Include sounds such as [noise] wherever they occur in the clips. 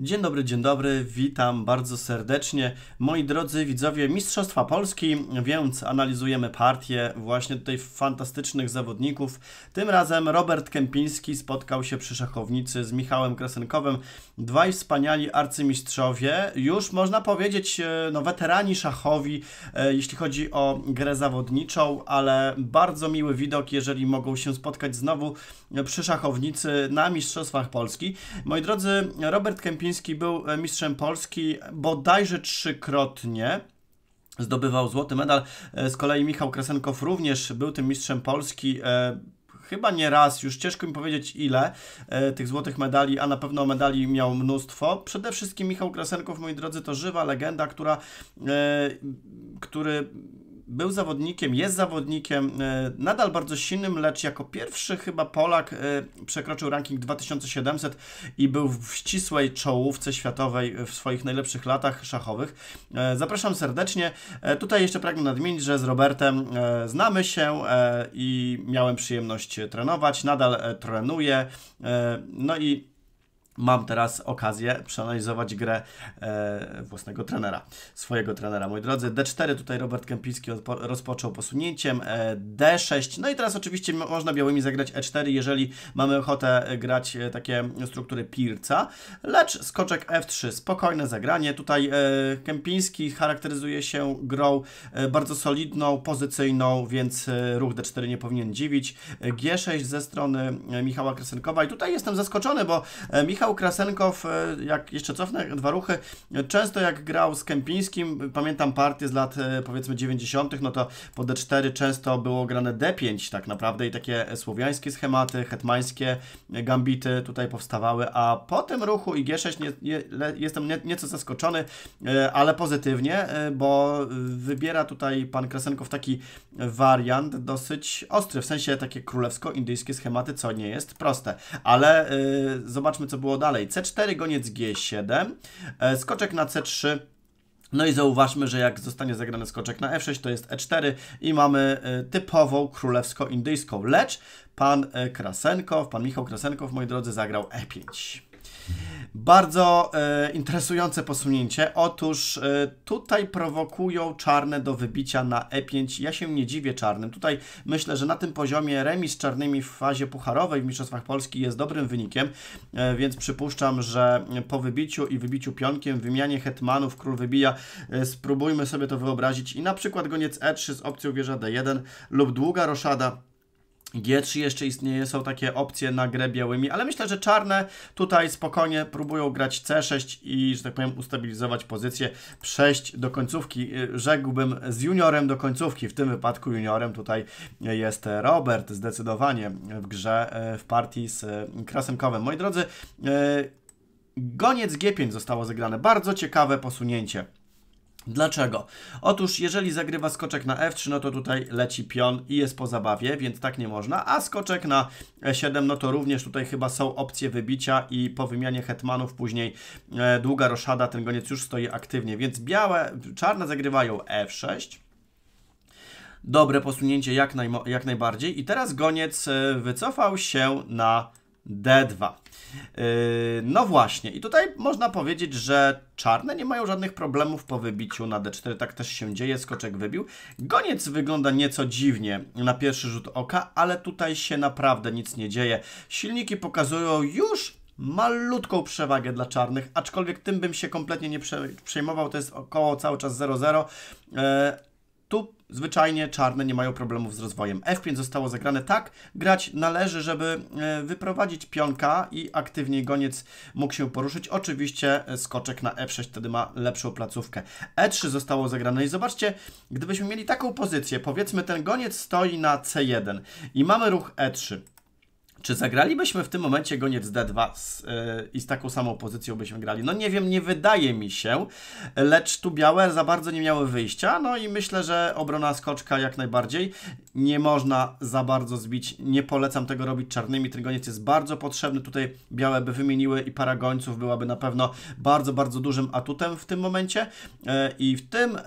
Dzień dobry, dzień dobry, witam bardzo serdecznie. Moi drodzy widzowie Mistrzostwa Polski, więc analizujemy partię właśnie tutaj fantastycznych zawodników. Tym razem Robert Kępiński spotkał się przy szachownicy z Michałem Kresenkowym. Dwaj wspaniali arcymistrzowie, już można powiedzieć e, no, weterani szachowi, e, jeśli chodzi o grę zawodniczą, ale bardzo miły widok, jeżeli mogą się spotkać znowu przy szachownicy na Mistrzostwach Polski. Moi drodzy, Robert Kępiński był e, mistrzem Polski bodajże trzykrotnie zdobywał złoty medal. E, z kolei Michał Krasenkow również był tym mistrzem Polski. E, chyba nie raz, już ciężko mi powiedzieć ile e, tych złotych medali, a na pewno medali miał mnóstwo. Przede wszystkim Michał Krasenkow, moi drodzy, to żywa legenda, która, e, który był zawodnikiem, jest zawodnikiem, e, nadal bardzo silnym, lecz jako pierwszy chyba Polak e, przekroczył ranking 2700 i był w ścisłej czołówce światowej w swoich najlepszych latach szachowych. E, zapraszam serdecznie. Tutaj jeszcze pragnę nadmienić, że z Robertem znamy się i miałem przyjemność trenować, nadal trenuję. No i mam teraz okazję przeanalizować grę e, własnego trenera, swojego trenera. Moi drodzy, D4 tutaj Robert Kępiński rozpoczął posunięciem, e, D6, no i teraz oczywiście można białymi zagrać E4, jeżeli mamy ochotę grać e, takie struktury Pirca, lecz skoczek F3, spokojne zagranie. Tutaj e, Kępiński charakteryzuje się grą e, bardzo solidną, pozycyjną, więc e, ruch D4 nie powinien dziwić. G6 ze strony Michała Kresenkowa i tutaj jestem zaskoczony, bo Michał Michał Krasenkow, e, jak jeszcze cofnę dwa ruchy, często jak grał z Kępińskim, pamiętam partie z lat e, powiedzmy 90., no to po D4 często było grane D5 tak naprawdę i takie słowiańskie schematy, hetmańskie gambity tutaj powstawały, a po tym ruchu i 6 nie, nie, jestem nie, nieco zaskoczony, e, ale pozytywnie, bo wybiera tutaj pan Krasenkow taki wariant dosyć ostry, w sensie takie królewsko-indyjskie schematy, co nie jest proste, ale zobaczmy co było dalej? C4, goniec G7, e, skoczek na C3, no i zauważmy, że jak zostanie zagrany skoczek na F6, to jest E4 i mamy e, typową królewsko-indyjską. Lecz pan e, Krasenkow, pan Michał Krasenkow, moi drodzy, zagrał E5. Bardzo e, interesujące posunięcie. Otóż e, tutaj prowokują czarne do wybicia na E5. Ja się nie dziwię czarnym. Tutaj myślę, że na tym poziomie remis z czarnymi w fazie pucharowej w Mistrzostwach Polski jest dobrym wynikiem, e, więc przypuszczam, że po wybiciu i wybiciu pionkiem, wymianie hetmanów, król wybija, e, spróbujmy sobie to wyobrazić i na przykład goniec E3 z opcją wieża D1 lub długa roszada G3 jeszcze istnieje, są takie opcje na grę białymi, ale myślę, że czarne tutaj spokojnie próbują grać C6 i, że tak powiem, ustabilizować pozycję, przejść do końcówki. Y, rzekłbym z juniorem do końcówki, w tym wypadku juniorem tutaj jest Robert zdecydowanie w grze, e, w partii z e, Krasemkowem. Moi drodzy, e, goniec G5 zostało zagrane, bardzo ciekawe posunięcie. Dlaczego? Otóż jeżeli zagrywa skoczek na f3, no to tutaj leci pion i jest po zabawie, więc tak nie można, a skoczek na e7, no to również tutaj chyba są opcje wybicia i po wymianie hetmanów później e, długa roszada, ten goniec już stoi aktywnie, więc białe, czarne zagrywają f6, dobre posunięcie jak, jak najbardziej i teraz goniec e, wycofał się na D2. Yy, no właśnie, i tutaj można powiedzieć, że czarne nie mają żadnych problemów po wybiciu na D4, tak też się dzieje, skoczek wybił. Goniec wygląda nieco dziwnie na pierwszy rzut oka, ale tutaj się naprawdę nic nie dzieje. Silniki pokazują już malutką przewagę dla czarnych, aczkolwiek tym bym się kompletnie nie przejmował, to jest około cały czas 0,0. Yy, tu Zwyczajnie czarne nie mają problemów z rozwojem. F5 zostało zagrane tak. Grać należy, żeby e, wyprowadzić pionka i aktywniej goniec mógł się poruszyć. Oczywiście e, skoczek na F6 e wtedy ma lepszą placówkę. E3 zostało zagrane i zobaczcie, gdybyśmy mieli taką pozycję, powiedzmy ten goniec stoi na C1 i mamy ruch E3. Czy zagralibyśmy w tym momencie Goniec D2 z, yy, i z taką samą pozycją byśmy grali? No nie wiem, nie wydaje mi się, lecz tu białe za bardzo nie miały wyjścia, no i myślę, że obrona skoczka jak najbardziej. Nie można za bardzo zbić, nie polecam tego robić czarnymi, ten goniec jest bardzo potrzebny, tutaj białe by wymieniły i para gońców byłaby na pewno bardzo, bardzo dużym atutem w tym momencie. Yy, I w tym yy,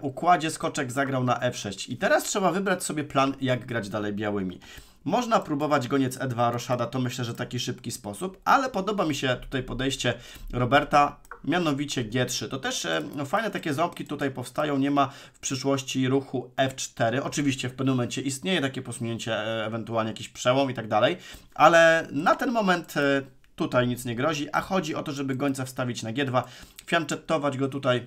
układzie skoczek zagrał na F6 i teraz trzeba wybrać sobie plan, jak grać dalej białymi. Można próbować goniec E2 Roszada, to myślę, że taki szybki sposób, ale podoba mi się tutaj podejście Roberta, mianowicie G3. To też e, no, fajne takie ząbki tutaj powstają, nie ma w przyszłości ruchu F4. Oczywiście w pewnym momencie istnieje takie posunięcie, e, ewentualnie jakiś przełom i tak dalej, ale na ten moment e, tutaj nic nie grozi, a chodzi o to, żeby gońca wstawić na G2, fianczetować go tutaj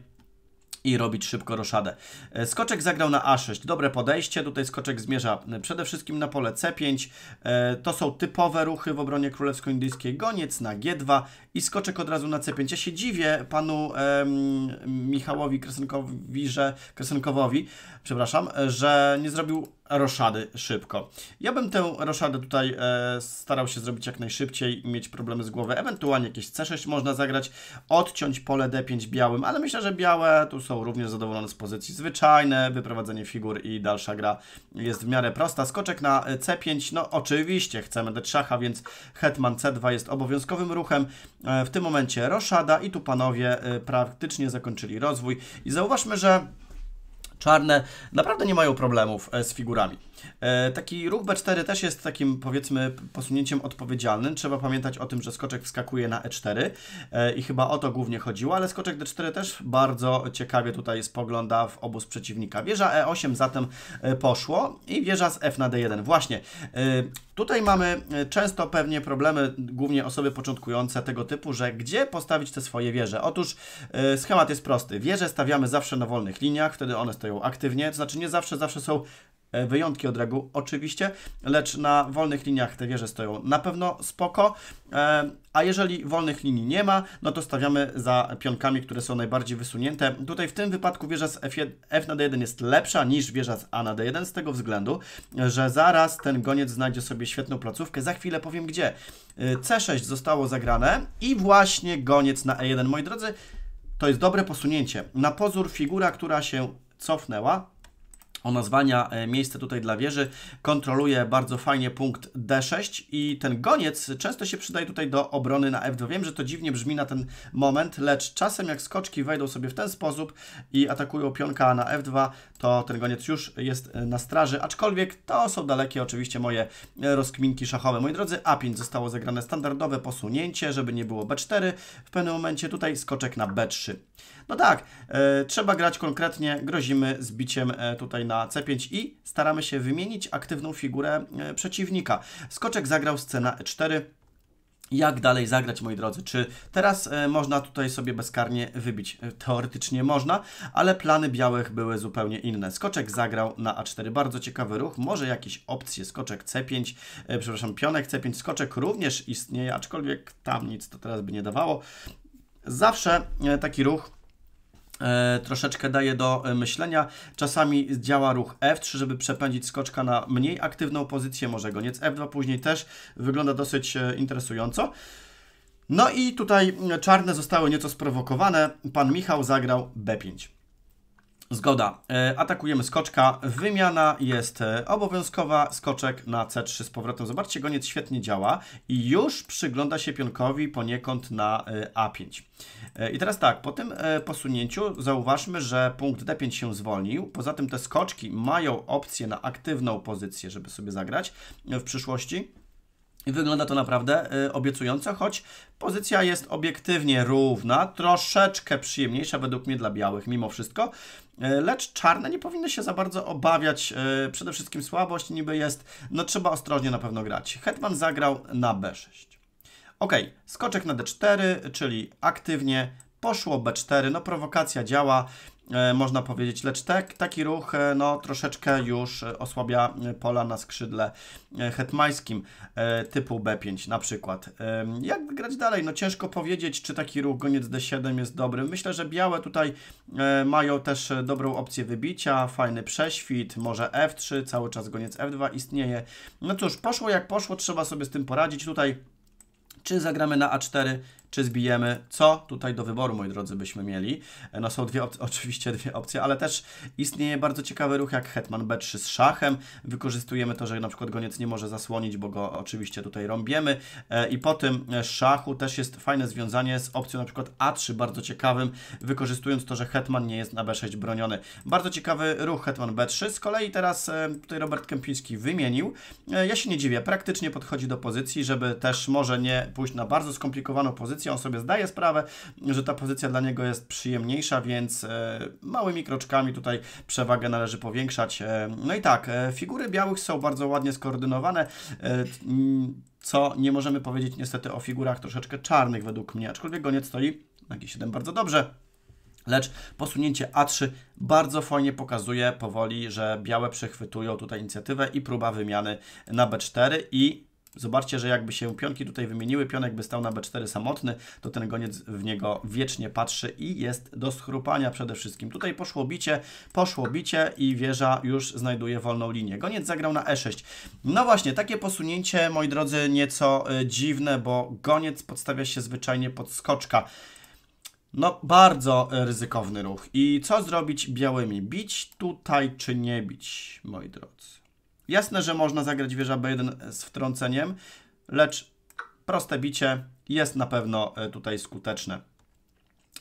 i robić szybko roszadę. E, skoczek zagrał na A6, dobre podejście, tutaj skoczek zmierza e, przede wszystkim na pole C5, e, to są typowe ruchy w obronie królewsko-indyjskiej, goniec na G2 i skoczek od razu na C5. Ja się dziwię panu em, Michałowi Kresenkowi, że, Kresenkowowi, przepraszam, że nie zrobił roszady szybko. Ja bym tę roszadę tutaj e, starał się zrobić jak najszybciej, mieć problemy z głowy, ewentualnie jakieś C6 można zagrać, odciąć pole D5 białym, ale myślę, że białe tu są również zadowolone z pozycji zwyczajne, wyprowadzenie figur i dalsza gra jest w miarę prosta. Skoczek na e, C5, no oczywiście chcemy d szacha, więc hetman C2 jest obowiązkowym ruchem. E, w tym momencie roszada i tu panowie e, praktycznie zakończyli rozwój i zauważmy, że czarne naprawdę nie mają problemów e, z figurami. E, taki ruch B4 też jest takim, powiedzmy, posunięciem odpowiedzialnym. Trzeba pamiętać o tym, że skoczek wskakuje na E4 e, i chyba o to głównie chodziło, ale skoczek D4 też bardzo ciekawie tutaj spogląda w obóz przeciwnika. Wieża E8 zatem e, poszło i wieża z F na D1. Właśnie, tutaj mamy często pewnie problemy, głównie osoby początkujące tego typu, że gdzie postawić te swoje wieże? Otóż schemat jest prosty. Wieże stawiamy zawsze na wolnych liniach, wtedy one stoją aktywnie, to znaczy nie zawsze, zawsze są E, wyjątki od reguł oczywiście, lecz na wolnych liniach te wieże stoją na pewno spoko, e, a jeżeli wolnych linii nie ma, no to stawiamy za pionkami, które są najbardziej wysunięte. Tutaj w tym wypadku wieża z F, F na D1 jest lepsza niż wieża z A na D1 z tego względu, że zaraz ten goniec znajdzie sobie świetną placówkę. Za chwilę powiem gdzie. E, C6 zostało zagrane i właśnie goniec na E1. Moi drodzy, to jest dobre posunięcie. Na pozór figura, która się cofnęła, o nazwania e, miejsce tutaj dla wieży. Kontroluje bardzo fajnie punkt D6 i ten goniec często się przydaje tutaj do obrony na F2. Wiem, że to dziwnie brzmi na ten moment, lecz czasem jak skoczki wejdą sobie w ten sposób i atakują pionka na F2, to ten goniec już jest e, na straży, aczkolwiek to są dalekie oczywiście moje e, rozkminki szachowe. Moi drodzy, A5 zostało zagrane standardowe posunięcie, żeby nie było B4 w pewnym momencie, tutaj skoczek na B3. No tak, trzeba grać konkretnie, grozimy zbiciem e, tutaj na na C5 i staramy się wymienić aktywną figurę e, przeciwnika. Skoczek zagrał scena E4. Jak dalej zagrać, moi drodzy? Czy teraz e, można tutaj sobie bezkarnie wybić? E, teoretycznie można, ale plany białych były zupełnie inne. Skoczek zagrał na A4, bardzo ciekawy ruch, może jakieś opcje, skoczek C5, przepraszam, pionek C5, skoczek również istnieje, aczkolwiek tam nic to teraz by nie dawało. Zawsze taki ruch E, troszeczkę daje do e, myślenia. Czasami działa ruch F3, żeby przepędzić skoczka na mniej aktywną pozycję, może goniec F2 później też wygląda dosyć e, interesująco. No i tutaj czarne zostały nieco sprowokowane. Pan Michał zagrał B5. Zgoda. E, atakujemy skoczka. Wymiana jest e, obowiązkowa. Skoczek na C3 z powrotem. Zobaczcie, goniec świetnie działa i już przygląda się pionkowi poniekąd na e, A5. I teraz tak, po tym posunięciu zauważmy, że punkt D5 się zwolnił. Poza tym te skoczki mają opcję na aktywną pozycję, żeby sobie zagrać w przyszłości. Wygląda to naprawdę y, obiecująco, choć pozycja jest obiektywnie równa, troszeczkę przyjemniejsza według mnie dla białych mimo wszystko, y, lecz czarne nie powinny się za bardzo obawiać, y, przede wszystkim słabość niby jest, no trzeba ostrożnie na pewno grać. Hetman zagrał na B6. Ok, skoczek na D4, czyli aktywnie poszło B4, no prowokacja działa, E, można powiedzieć, lecz tak, taki ruch e, no, troszeczkę już e, osłabia pola na skrzydle hetmańskim typu B5 na przykład. Jak grać dalej? No ciężko powiedzieć, czy taki ruch goniec D7 jest dobry. Myślę, że białe tutaj mają też dobrą opcję wybicia, fajny prześwit, może F3, cały czas goniec F2 istnieje. No cóż, poszło jak poszło, trzeba sobie z tym poradzić. Tutaj czy zagramy na A4, czy zbijemy, co tutaj do wyboru, moi drodzy, byśmy mieli. E, no są dwie, [laughs] oczywiście dwie opcje, ale też istnieje bardzo ciekawy ruch jak hetman b3 z szachem. Wykorzystujemy to, że na przykład goniec nie może zasłonić, bo go oczywiście tutaj rąbiemy. E, I po tym e, szachu też jest fajne związanie z opcją na przykład a3, bardzo ciekawym, wykorzystując to, że hetman nie jest na b6 broniony. Bardzo ciekawy ruch hetman b3. Z kolei teraz tutaj Robert Kępiński wymienił. Ja się nie dziwię, praktycznie podchodzi do pozycji, żeby też może nie pójść na bardzo skomplikowaną pozycję, pozycję. On sobie zdaje sprawę, że ta pozycja dla niego jest przyjemniejsza, więc e, małymi kroczkami tutaj przewagę należy powiększać. E, no i tak, e, figury białych są bardzo ładnie skoordynowane co nie możemy powiedzieć niestety o figurach troszeczkę czarnych według mnie, aczkolwiek goniec stoi na G7 bardzo dobrze. Lecz posunięcie A3 bardzo fajnie pokazuje powoli, że białe przechwytują tutaj inicjatywę i próba wymiany na B4 i Zobaczcie, że jakby się pionki tutaj wymieniły, pionek by stał na B4 samotny, to ten goniec w niego wiecznie patrzy i jest do schrupania przede wszystkim. Tutaj poszło bicie, poszło bicie i wieża już znajduje wolną linię. Goniec zagrał na E6. No właśnie, takie posunięcie, moi drodzy, nieco y, dziwne, bo goniec podstawia się zwyczajnie pod skoczka. No, bardzo y, ryzykowny ruch. I co zrobić białymi? Bić tutaj czy nie bić, moi drodzy? Jasne, że można zagrać wieża B1 z wtrąceniem, lecz proste bicie jest na pewno e, tutaj skuteczne.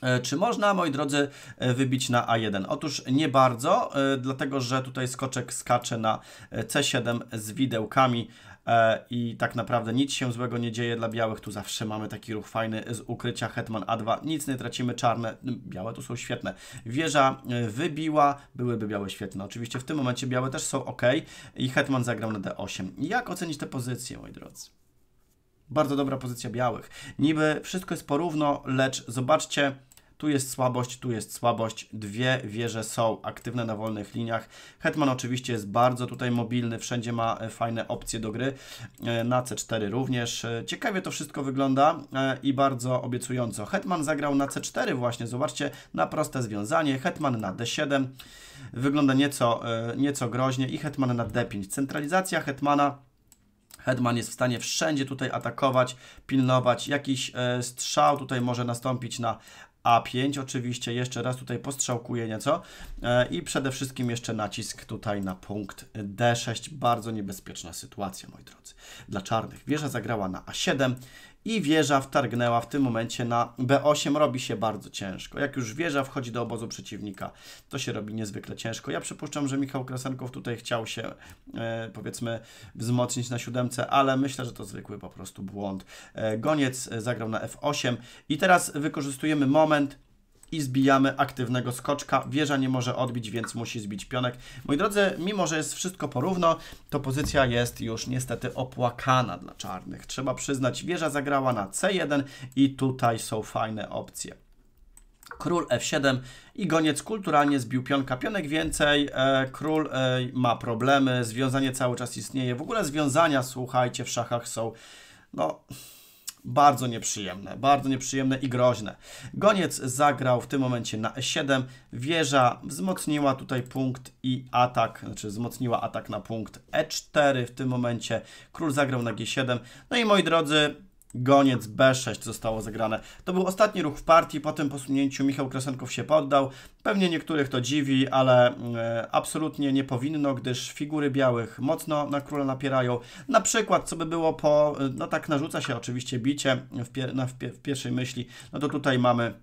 E, czy można, moi drodzy, e, wybić na A1? Otóż nie bardzo, dlatego że tutaj skoczek skacze na C7 z widełkami, E, i tak naprawdę nic się złego nie dzieje dla białych. Tu zawsze mamy taki ruch fajny z ukrycia Hetman A2. Nic nie tracimy, czarne, no, białe tu są świetne. Wieża e, wybiła, byłyby białe świetne. Oczywiście w tym momencie białe też są ok i Hetman zagrał na D8. Jak ocenić tę pozycję, moi drodzy? Bardzo dobra pozycja białych. Niby wszystko jest porówno, lecz zobaczcie, tu jest słabość, tu jest słabość. Dwie wieże są aktywne na wolnych liniach. Hetman oczywiście jest bardzo tutaj mobilny, wszędzie ma e, fajne opcje do gry. E, na C4 również. E, ciekawie to wszystko wygląda i bardzo obiecująco. Hetman zagrał na C4 właśnie, zobaczcie, na proste związanie. Hetman na D7. Wygląda nieco, nieco groźnie i Hetman na D5. Centralizacja Hetmana Hetman jest w stanie wszędzie tutaj atakować, pilnować. Jakiś e, strzał tutaj może nastąpić na a5 oczywiście, jeszcze raz tutaj postrzałkuję nieco e, i przede wszystkim jeszcze nacisk tutaj na punkt D6, bardzo niebezpieczna sytuacja moi drodzy. Dla czarnych wieża zagrała na A7 i wieża wtargnęła w tym momencie na B8. Robi się bardzo ciężko. Jak już wieża wchodzi do obozu przeciwnika, to się robi niezwykle ciężko. Ja przypuszczam, że Michał Krasenkow tutaj chciał się e, powiedzmy wzmocnić na siódemce, ale myślę, że to zwykły po prostu błąd. E, goniec e, zagrał na F8 i teraz wykorzystujemy moment, i zbijamy aktywnego skoczka. Wieża nie może odbić, więc musi zbić pionek. Moi drodzy, mimo że jest wszystko porówno, to pozycja jest już niestety opłakana dla czarnych. Trzeba przyznać, wieża zagrała na C1 i tutaj są fajne opcje. Król F7 i goniec kulturalnie zbił pionka. Pionek więcej, e, król e, ma problemy, związanie cały czas istnieje. W ogóle związania, słuchajcie, w szachach są, no bardzo nieprzyjemne, bardzo nieprzyjemne i groźne. Goniec zagrał w tym momencie na e7, wieża wzmocniła tutaj punkt i atak, znaczy wzmocniła atak na punkt e4 w tym momencie, król zagrał na g7. No i moi drodzy, goniec B6 zostało zagrane. To był ostatni ruch w partii, po tym posunięciu Michał Kresenkow się poddał. Pewnie niektórych to dziwi, ale e, absolutnie nie powinno, gdyż figury białych mocno na króla napierają. Na przykład, co by było po, e, no tak narzuca się oczywiście bicie w, pier na, w, pier w pierwszej myśli, no to tutaj mamy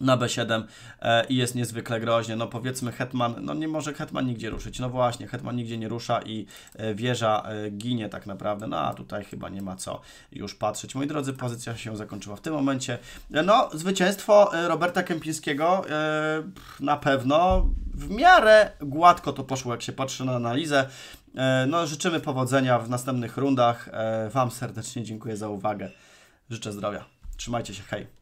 na B7 e, i jest niezwykle groźnie. No powiedzmy Hetman, no nie może Hetman nigdzie ruszyć. No właśnie, Hetman nigdzie nie rusza i e, wieża e, ginie tak naprawdę. No a tutaj chyba nie ma co już patrzeć. Moi drodzy, pozycja się zakończyła w tym momencie. No, zwycięstwo Roberta Kępińskiego na pewno w miarę gładko to poszło, jak się patrzy na analizę. No życzymy powodzenia w następnych rundach. Wam serdecznie dziękuję za uwagę. Życzę zdrowia. Trzymajcie się, hej.